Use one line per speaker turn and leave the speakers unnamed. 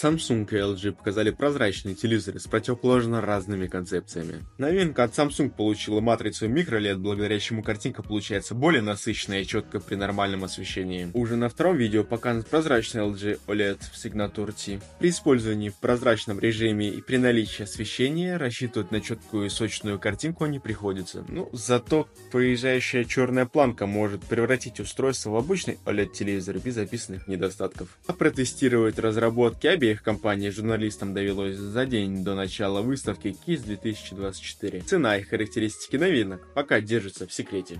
Samsung и LG показали прозрачные телевизоры с противоположно разными концепциями. Новинка от Samsung получила матрицу MicroLED, благодаря чему картинка получается более насыщенная и четкая при нормальном освещении. Уже на втором видео показан прозрачный LG OLED в Signature T. При использовании в прозрачном режиме и при наличии освещения рассчитывать на четкую и сочную картинку не приходится. Ну, зато проезжающая черная планка может превратить устройство в обычный OLED-телевизор без описанных недостатков. А протестировать разработки обе обеих компаний журналистам довелось за день до начала выставки KISS 2024. Цена и характеристики новинок пока держатся в секрете.